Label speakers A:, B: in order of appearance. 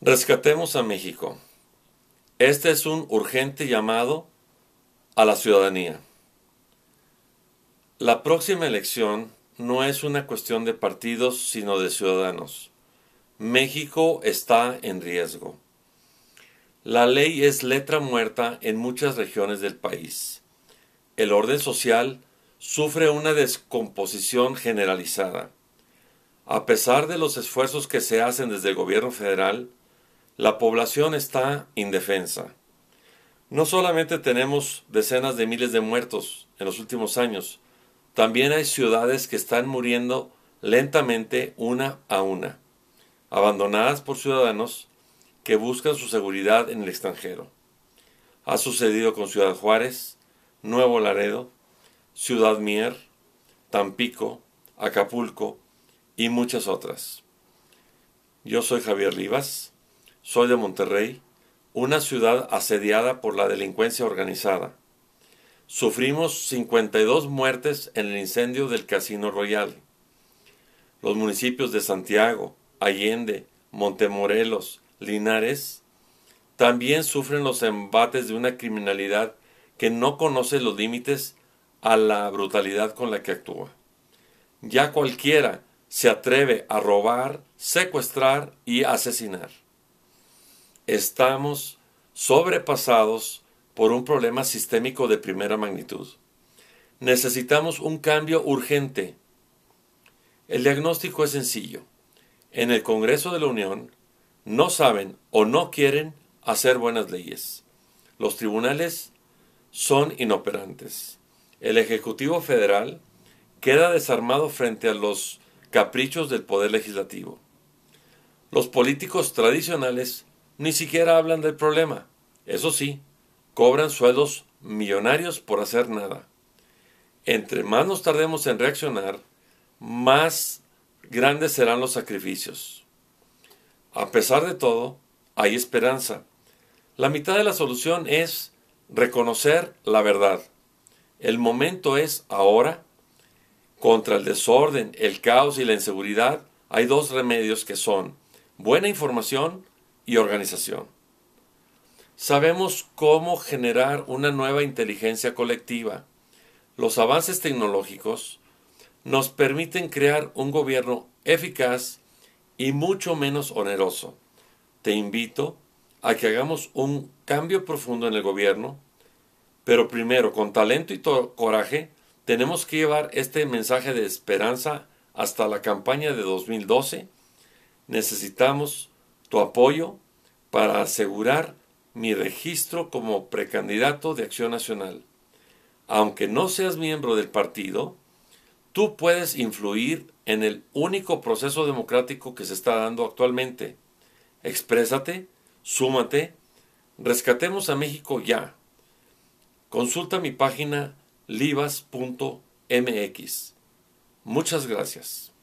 A: Rescatemos a México. Este es un urgente llamado a la ciudadanía. La próxima elección no es una cuestión de partidos, sino de ciudadanos. México está en riesgo. La ley es letra muerta en muchas regiones del país. El orden social sufre una descomposición generalizada. A pesar de los esfuerzos que se hacen desde el gobierno federal, la población está indefensa. No solamente tenemos decenas de miles de muertos en los últimos años, también hay ciudades que están muriendo lentamente una a una, abandonadas por ciudadanos que buscan su seguridad en el extranjero. Ha sucedido con Ciudad Juárez, Nuevo Laredo, Ciudad Mier, Tampico, Acapulco y muchas otras. Yo soy Javier Rivas soy de Monterrey, una ciudad asediada por la delincuencia organizada. Sufrimos 52 muertes en el incendio del Casino Royal. Los municipios de Santiago, Allende, Montemorelos, Linares, también sufren los embates de una criminalidad que no conoce los límites a la brutalidad con la que actúa. Ya cualquiera se atreve a robar, secuestrar y asesinar estamos sobrepasados por un problema sistémico de primera magnitud. Necesitamos un cambio urgente. El diagnóstico es sencillo. En el Congreso de la Unión no saben o no quieren hacer buenas leyes. Los tribunales son inoperantes. El Ejecutivo Federal queda desarmado frente a los caprichos del Poder Legislativo. Los políticos tradicionales ni siquiera hablan del problema. Eso sí, cobran sueldos millonarios por hacer nada. Entre más nos tardemos en reaccionar, más grandes serán los sacrificios. A pesar de todo, hay esperanza. La mitad de la solución es reconocer la verdad. El momento es ahora. Contra el desorden, el caos y la inseguridad hay dos remedios que son buena información y organización. Sabemos cómo generar una nueva inteligencia colectiva. Los avances tecnológicos nos permiten crear un gobierno eficaz y mucho menos oneroso. Te invito a que hagamos un cambio profundo en el gobierno, pero primero con talento y coraje tenemos que llevar este mensaje de esperanza hasta la campaña de 2012. Necesitamos tu apoyo para asegurar mi registro como precandidato de Acción Nacional. Aunque no seas miembro del partido, tú puedes influir en el único proceso democrático que se está dando actualmente. Exprésate, súmate, rescatemos a México ya. Consulta mi página libas.mx. Muchas gracias.